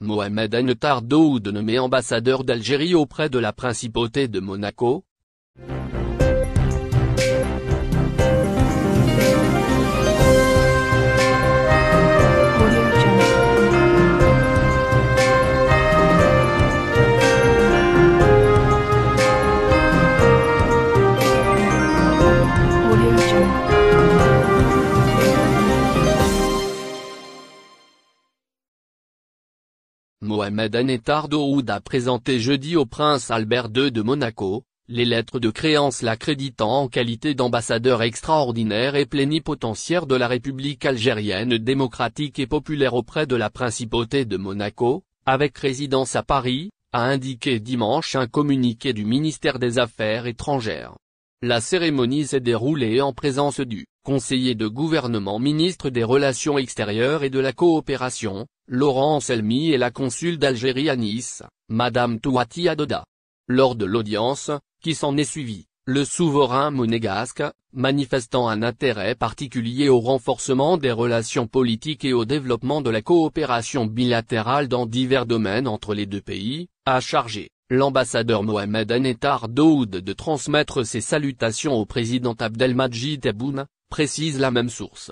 Mohamed ou de nommé ambassadeur d'Algérie auprès de la principauté de Monaco, Mohamed Anetar Daoud a présenté jeudi au prince Albert II de Monaco, les lettres de créance l'accréditant en qualité d'ambassadeur extraordinaire et plénipotentiaire de la République algérienne démocratique et populaire auprès de la principauté de Monaco, avec résidence à Paris, a indiqué dimanche un communiqué du ministère des Affaires étrangères. La cérémonie s'est déroulée en présence du conseiller de gouvernement ministre des Relations extérieures et de la Coopération, Laurence Elmi et la consul d'Algérie à Nice, Madame Touati Adoda. Lors de l'audience, qui s'en est suivie, le souverain monégasque, manifestant un intérêt particulier au renforcement des relations politiques et au développement de la coopération bilatérale dans divers domaines entre les deux pays, a chargé l'ambassadeur Mohamed Anetar Daoud de transmettre ses salutations au président Abdelmadjid Tebboune, précise la même source.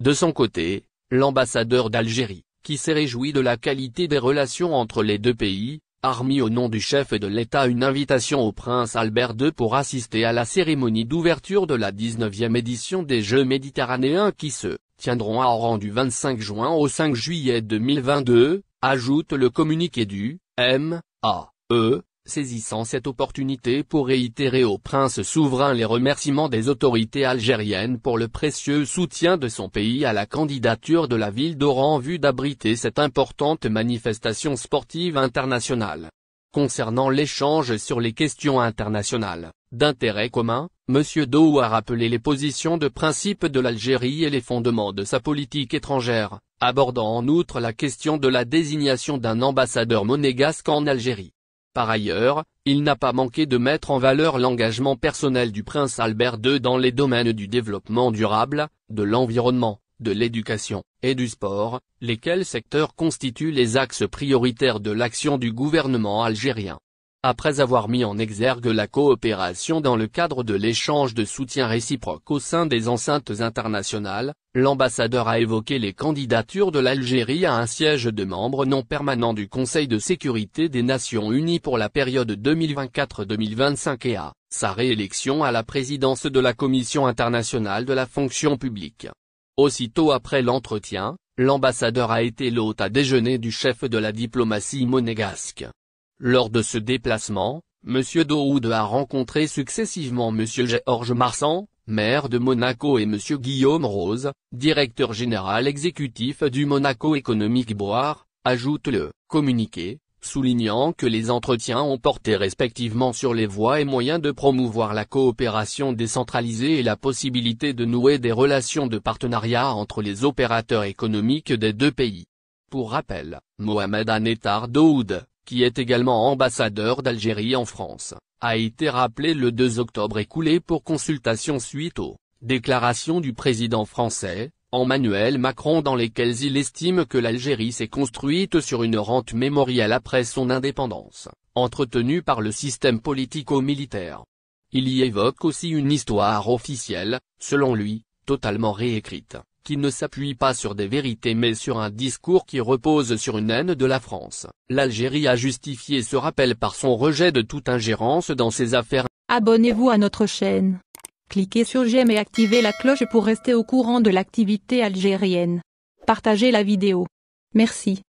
De son côté, l'ambassadeur d'Algérie, qui s'est réjoui de la qualité des relations entre les deux pays, a au nom du chef de l'État une invitation au prince Albert II pour assister à la cérémonie d'ouverture de la 19e édition des Jeux méditerranéens qui se tiendront à Oran du 25 juin au 5 juillet 2022, ajoute le communiqué du M.A.E., saisissant cette opportunité pour réitérer au prince souverain les remerciements des autorités algériennes pour le précieux soutien de son pays à la candidature de la ville d'Oran en vue d'abriter cette importante manifestation sportive internationale. Concernant l'échange sur les questions internationales, d'intérêt commun, M. Dou a rappelé les positions de principe de l'Algérie et les fondements de sa politique étrangère, abordant en outre la question de la désignation d'un ambassadeur monégasque en Algérie. Par ailleurs, il n'a pas manqué de mettre en valeur l'engagement personnel du prince Albert II dans les domaines du développement durable, de l'environnement, de l'éducation, et du sport, lesquels secteurs constituent les axes prioritaires de l'action du gouvernement algérien. Après avoir mis en exergue la coopération dans le cadre de l'échange de soutien réciproque au sein des enceintes internationales, l'ambassadeur a évoqué les candidatures de l'Algérie à un siège de membre non permanent du Conseil de sécurité des Nations Unies pour la période 2024-2025 et à sa réélection à la présidence de la Commission internationale de la fonction publique. Aussitôt après l'entretien, l'ambassadeur a été l'hôte à déjeuner du chef de la diplomatie monégasque. Lors de ce déplacement, M. Daoud a rencontré successivement M. Georges Marsan, maire de Monaco et M. Guillaume Rose, directeur général exécutif du Monaco Économique Boire, ajoute le communiqué, soulignant que les entretiens ont porté respectivement sur les voies et moyens de promouvoir la coopération décentralisée et la possibilité de nouer des relations de partenariat entre les opérateurs économiques des deux pays. Pour rappel, Mohamed Anetar Daoud, qui est également ambassadeur d'Algérie en France, a été rappelé le 2 octobre écoulé pour consultation suite aux déclarations du président français, Emmanuel Macron dans lesquelles il estime que l'Algérie s'est construite sur une rente mémorielle après son indépendance, entretenue par le système politico-militaire. Il y évoque aussi une histoire officielle, selon lui, totalement réécrite, qui ne s'appuie pas sur des vérités mais sur un discours qui repose sur une haine de la France. L'Algérie a justifié ce rappel par son rejet de toute ingérence dans ses affaires. Abonnez-vous à notre chaîne. Cliquez sur j'aime et activez la cloche pour rester au courant de l'activité algérienne. Partagez la vidéo. Merci.